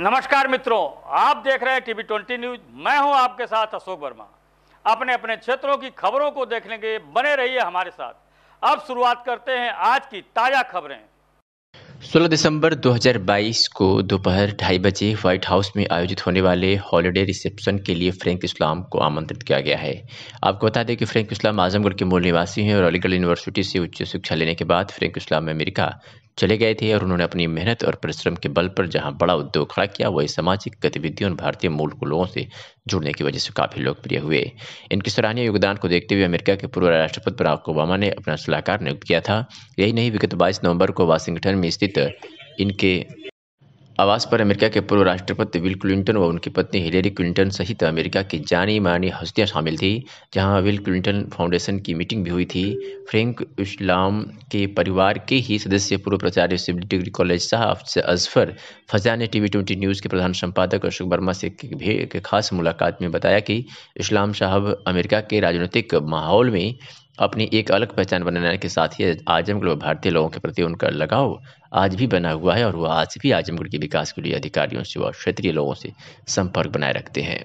नमस्कार मित्रों आप देख रहे हैं टीवी ट्वेंटी न्यूज मैं हूं आपके साथ अशोक वर्मा अपने अपने क्षेत्रों की खबरों को देखने के बने रहिए हमारे साथ अब शुरुआत करते हैं आज की ताजा खबरें 16 दिसंबर 2022 को दोपहर ढाई बजे व्हाइट हाउस में आयोजित होने वाले हॉलिडे रिसेप्शन के लिए फ्रैंक इस्लाम को आमंत्रित किया गया है आपको बता दें कि फ्रैंक इस्लाम आजमगढ़ के मूल निवासी हैं और अलीगढ़ यूनिवर्सिटी से उच्च शिक्षा लेने के बाद फ्रैंक इस्लाम अमेरिका चले गए थे और उन्होंने अपनी मेहनत और परिश्रम के बल पर जहां बड़ा उद्योग खड़ा किया वही सामाजिक गतिविधियों और भारतीय मूल को लोगों से जुड़ने की वजह से काफ़ी लोकप्रिय हुए इनके सराहनीय योगदान को देखते हुए अमेरिका के पूर्व राष्ट्रपति बराक ओबामा ने अपना सलाहकार नियुक्त किया था यही नहीं विगत बाईस नवंबर को वाशिंगटन में स्थित इनके आवास पर अमेरिका के पूर्व राष्ट्रपति विल क्लिंटन व उनकी पत्नी हिलेरी क्लिंटन सहित अमेरिका की जानी मानी हस्तियां शामिल थी जहां विल क्लिंटन फाउंडेशन की मीटिंग भी हुई थी फ्रैंक इस्लाम के परिवार के ही सदस्य पूर्व प्राचार्य सिविल डिग्री कॉलेज साहब से अजफर फजा ने टीवी ट्वेंटी न्यूज़ के प्रधान संपादक अशोक वर्मा से एक खास मुलाकात में बताया कि इस्लाम साहब अमेरिका के राजनीतिक माहौल में अपनी एक अलग पहचान बनाने के साथ ही आजमगढ़ और भारतीय लोगों के प्रति उनका लगाव आज भी बना हुआ है और वह आज भी आजमगढ़ के विकास के लिए अधिकारियों से व क्षेत्रीय लोगों से संपर्क बनाए रखते हैं